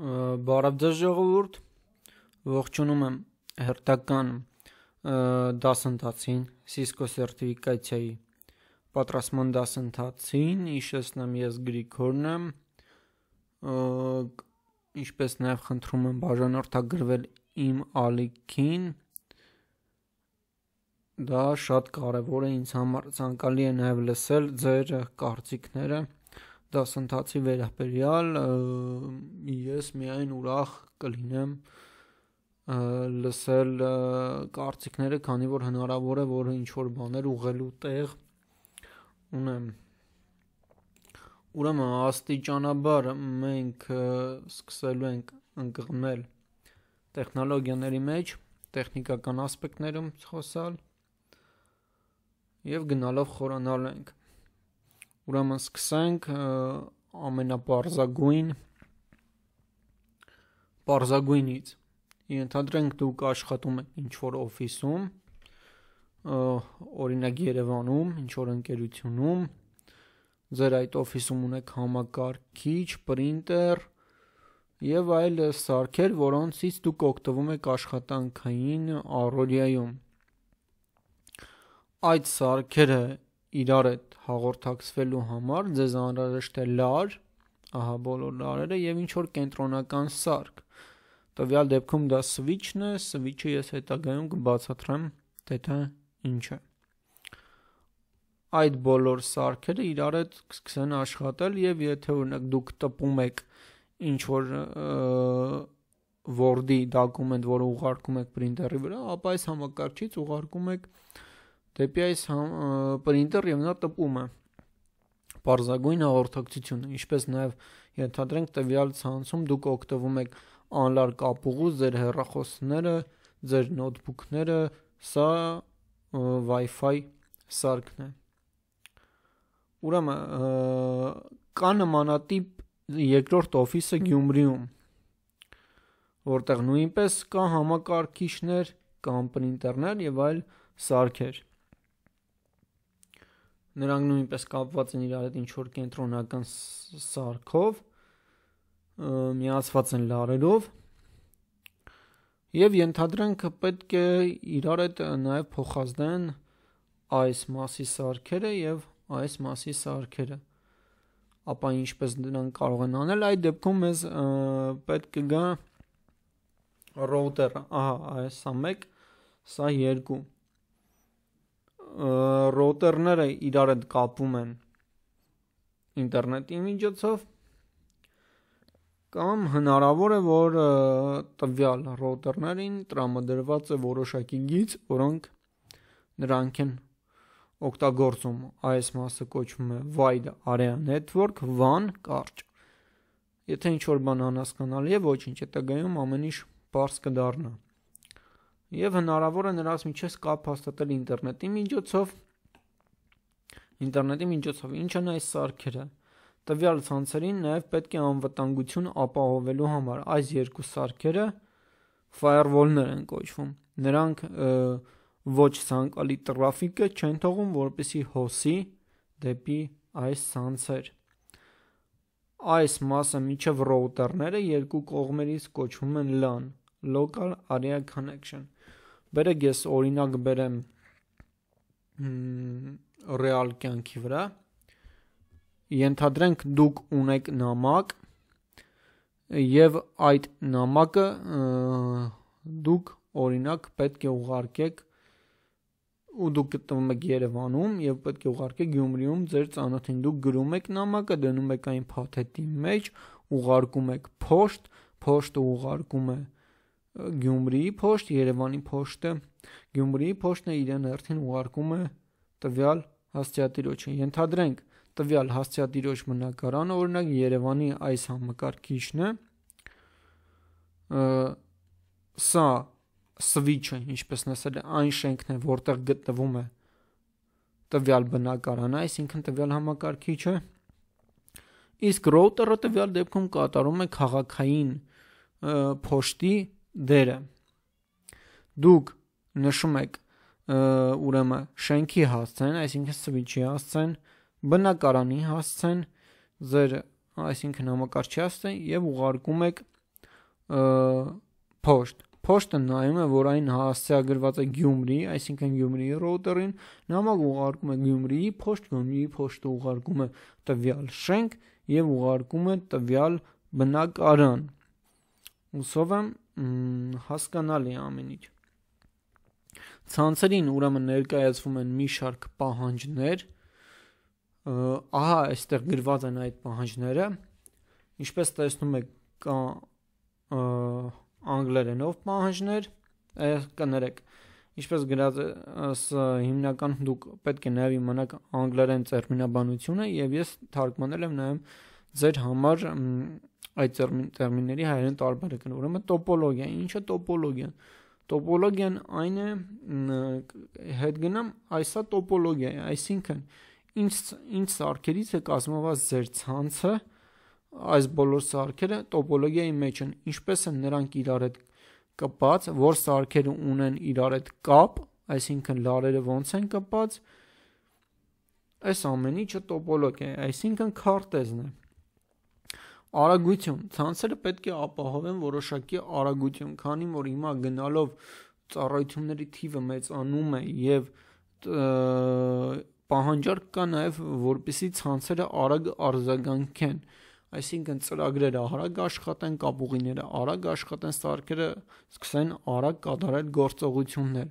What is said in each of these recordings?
Բարև ձեզ ժողովուրդ։ Ողջունում եմ հերթական դասընթացին Cisco սերտիֆիկացիայի պատրաստման դասընթացին։ Իշեսնեմ ես Գրիգորն եմ։ Ինչպես նաև խնդրում եմ բաժանորդագրվել իմ ալիքին։ Դա շատ կարևոր է ինձ համար, ցանկալի է նաև լսել ձեր կարծիքները։ Ա, դասընթացի վերաբերյալ ես միայն ուրախ կլինեմ լսել կարծիքները, քանի որ հնարավոր է որ ինչ որ բաներ ուղղելու տեղ ունեմ։ Ուրեմն աստիճանաբար մենք սկսելու ենք ընկղմել տեխնոլոգիաների մեջ, տեխնիկական ասպեկտներում խոսալ եւ գնալով խորանալ ենք։ Ուրեմն սկսենք ամենապարզագույն պարզագույնից։ Ենթադրենք դուք աշխատում եք ինչ որ օֆիսում, օրինակ Երևանում, ինչ որ ընկերությունում, ձեր այդ օֆիսում ունեք համակարգիչ, պրինտեր եւ այլ սարքեր, որոնցից դուք օգտվում եք աշխատանքային առօրյայում։ Այդ սարքերը իրար հետ հաղորդակցվելու համար ձեզ անհրաժեշտ է լար, ահա բոլոր լարերը եւ ինչ որ կենտրոնական սարք։ Տվյալ դեպքում դա switch-ն է, switch-ը ես հետագայում կբացատրեմ թե դա ինչ է։ Այդ բոլոր սարքերը իրար հետ կսկսեն աշխատել եւ եթե օրինակ դուք տպում եք ինչ որ Word-ի դոկումենտ, որը ուղարկում եք printer-ի վրա, ապա այս համակարգչից ուղարկում եք դեպի այս պրինտեր եւ նա տպում է բարձագույն հաղորդակցությունը ինչպես նաեւ ենթադրենք տվյալ ցանցում դուք օգտվում եք անլար կապուղու ձեր հեռախոսները ձեր նոթբուքները սա Wi-Fi սարքն է ուրեմն կա նմանատիպ երկրորդ օֆիսը Գյումրիում որտեղ նույնպես կա համակարգիչներ կամ պրինտերներ եւ այլ սարքեր նրանք նույնպես կապված են իրար հետ ինչ որ կենտրոնական սարքով միացված են լարերով եւ ենթադրենք պետք է իրար հետ նաեւ փոխազդեն այս մասի սարքերը եւ այս մասի սարքերը ապա ինչպես նրանք կարող են անել այդ դեպքում մեզ պետք կգա router, ահա, այս սա 1, սա 2 ռոուտերները իրար հետ կապում են ինտերնետի միջոցով կամ հնարավոր է որ տվյալ ռոուտերներին տրամադրված է որոշակի գիծ, որոնք նրանք են օգտագործում։ Այս մասը կոչվում է wide area network WAN կարճ։ Եթե ինչ որ բան անհասկանալի է, ոչինչ, հետագայում ամեն ինչ բարձ կդառնա եւ հնարավոր է նրանց միջեզ կապ հաստատել ինտերնետի միջոցով ինտերնետի միջոցով ինչ են այս սարքերը տվյալ ցանցերին նաեւ պետք է անվտանգություն ապահովելու համար այս երկու սարքերը firewall-ներ են կոչվում նրանք ոչ ցանկալի տրաֆիկը չեն թողում որպեսի հոսի դեպի այս ցանցեր այս մասը միջև ռոուտերները երկու կողմերից կոչվում են LAN local area connection։ Բերեք ես օրինակ բերեմ ռեալ կյանքի վրա։ Ենթադրենք դուք ունեք նամակ եւ այդ նամակը դուք օրինակ պետք է ուղարկեք ու դուք գտնվում եք Երևանում եւ պետք է ուղարկեք Գյումրիում ձեր ծանոթին դուք գրում եք նամակը դնում եք այն փաթեթի մեջ ուղարկում եք փոշտ փոշտը ուղարկում է Գյումրիի փոշտ, Երևանի փոշտը, Գյումրիի փոշտն է իրեն հերթին ուղարկում է տվյալ հաստատիրոջը։ Ենթադրենք, տվյալ հաստատիրոջ մնակարանը օրինակ Երևանի այս համակարգիչն է։ Սա switch-ը, ինչպես նասել է, այն շենքն է, որտեղ գտնվում է տվյալ բնակարանը, այսինքն տվյալ համակարգիչը։ Իսկ router-ը տվյալ դեպքում կատարում է քաղաքային փոշտի դերը։ Դուք նշում եք ուրեմն շենքի հասցեն, այսինքն switch-ի հասցեն, բնակարանի հասցեն, ձեր այսինքն համակարգչի հասցեն եւ ուղարկում եք փոշտ։ Փոշտը նայում է, որ այն հասցեագրված է Գյումրի, այսինքն Գյումրիի ռոուտերին, նամակ ուղարկում է Գյումրիի փոշտ, Գյումրիի փոշտը ուղարկում է տվյալ շենք եւ ուղարկում է տվյալ բնակարան։ Ուսով եմ հասկանալի է ամեն ինչ։ Ցանցերին ուրեմն ներկայացվում են մի շարք պահանջներ։ Ահա, այստեղ գրված են այդ պահանջները։ Ինչպես տեսնում եք, կա անգլերենով պահանջներ, կներեք։ Ինչպես գրած է, հիմնական դուք պետք է նայվի մնաք անգլերեն ծերմինաբանությունը եւ ես թարգմանել եմ նաեւ ձեր համար այդ տերմինների հայերեն տարբերակը։ Ուրեմն տոպոլոգիա, ի՞նչ է տոպոլոգիան։ Տոպոլոգիան այն է հետ գնամ, այսա տոպոլոգիա է, այսինքն ինչ ինչ սարքերից է կազմված ձեր ցանցը, այս բոլոր սարքերը տոպոլոգիայի մեջ են, ինչպես են նրանք իրար հետ կպած, որ սարքերը ունեն իրար հետ կապ, այսինքն լարերը ոնց են կպած, այս ամենի չտոպոլոգիա է, այսինքն քարտեզն է։ Արագություն։ Ցանցերը պետք է ապահովեն որոշակի արագություն, քանի որ հիմա գնալով ծառայությունների թիվը մեծանում է եւ պահանջարկ կա նաեւ որպիսի ցանցերը արագ արձագանքեն։ Այսինքն ծրագրերը արագ աշխատեն, կապուղիները արագ աշխատեն, սարքերը սկսեն արագ կատարել գործողություններ։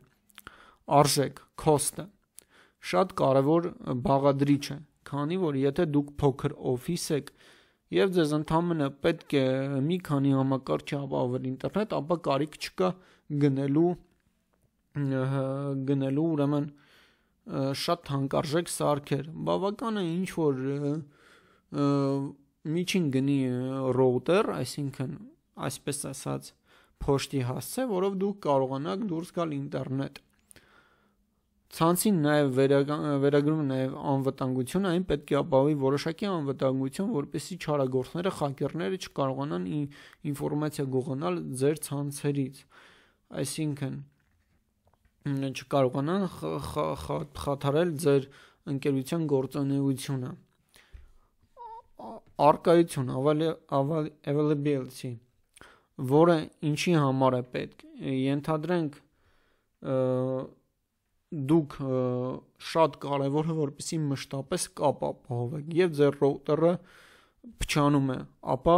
Արժեք, cost-ը շատ կարևոր բաղադրիչ է, քանի որ եթե դուք փոքր օֆիս եք, եւ ձեզ ընդամենը պետք է մի քանի համակարգիչ հավավել ինտերնետ, ապա կարիք չկա գնելու գնելու ուրեմն շատ հանկարժեք սարքեր։ Բավական է ինչ որ միջին գնի ռոուտեր, այսինքն այսպես ասած, փոշտի հասցե, որով դուք կարողանաք դուրս գալ ինտերնետ ցանցին նաև վերագրում նաև անվտանգություն, այն պետք է ապահովի որոշակի անվտանգություն, որպեսզի չարագործները, խակերները չկարողանան ինֆորմացիա գողանալ ձեր ցանցերից։ Այսինքն չկարողանան խաթարել ձեր ընկերության գործունեությունը։ Արկայություն, ավելի availability, որը ինչի համար է պետք։ Ենթադրենք դուք շատ կարևոր է որպեսի մշտապես կապ ապահովեք եւ ձեր ռոուտերը փչանում է, ապա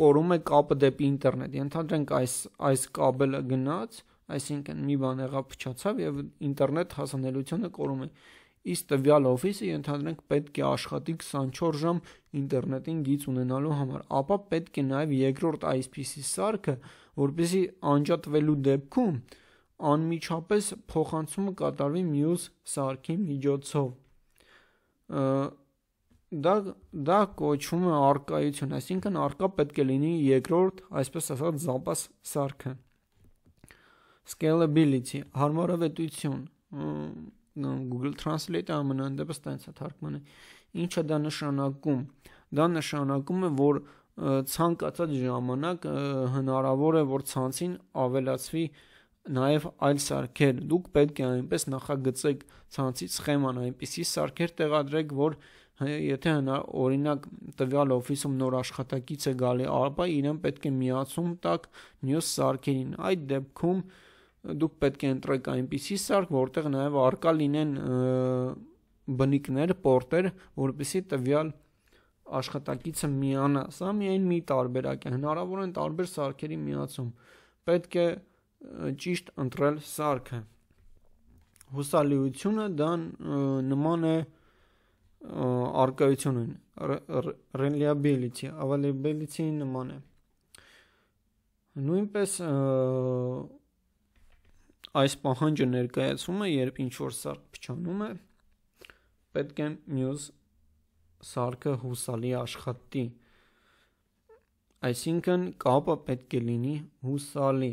կորում է կապը դեպի ինտերնետ։ Ենթադրենք այս այս կաբելը գնաց, այսինքն մի բան եղավ փչացավ եւ ինտերնետ հասանելիությունը կորում է։ Իս տվյալ օֆիսը ենթադրենք պետք է աշխատի 24 ժամ ինտերնետին գից ունենալու համար, ապա պետք է նաեւ երկրորդ ISP-ի սարքը, որբիսի անջատվելու դեպքում անմիջապես փոխանցումը կատարվի մյուս սարքի միջոցով։ Դա դա կոչվում է արկայություն, այսինքն արկա պետք է լինի երկրորդ, այսպես ասած, զապաս սարքը։ Scalability, հարմարավետություն, Google Translate-ը ամենանդեպս տենց է թարգմանը։ Ինչ է դա նշանակում։ Դա նշանակում է, որ ցանկացած ժամանակ հնարավոր է, որ ցանցին ավելացվի նաև այլ սարքեր։ Դուք պետք է այնպես նախագծեք ցանցի սխեման, այնպիսի սարքեր տեղադրեք, որ եթե նա օրինակ տվյալ օֆիսում նոր աշխատակից է գալի, ապա իրեն պետք է միացում տակ մյուս սարքերին։ Այդ դեպքում դուք պետք է ընտրեք այնպիսի սարք, որտեղ նաև արկա լինեն բնիկներ, պորտեր, որպեսի տվյալ աշխատակիցը միանա։ Սա միայն մի տարբերակ է։ Հնարավոր են տարբեր սարքերի միացում։ Պետք է ճիշտ ընտրել սարքը։ Հուսալիությունը դա նման է արկայությունին, reliability, availability-ի նման է։ Նույնպես այս պահանջը ներկայացվում է, երբ ինչ որ սարք փչանում է, պետք է մյուս սարքը հուսալի աշխատի։ Այսինքն կապը պետք է լինի հուսալի։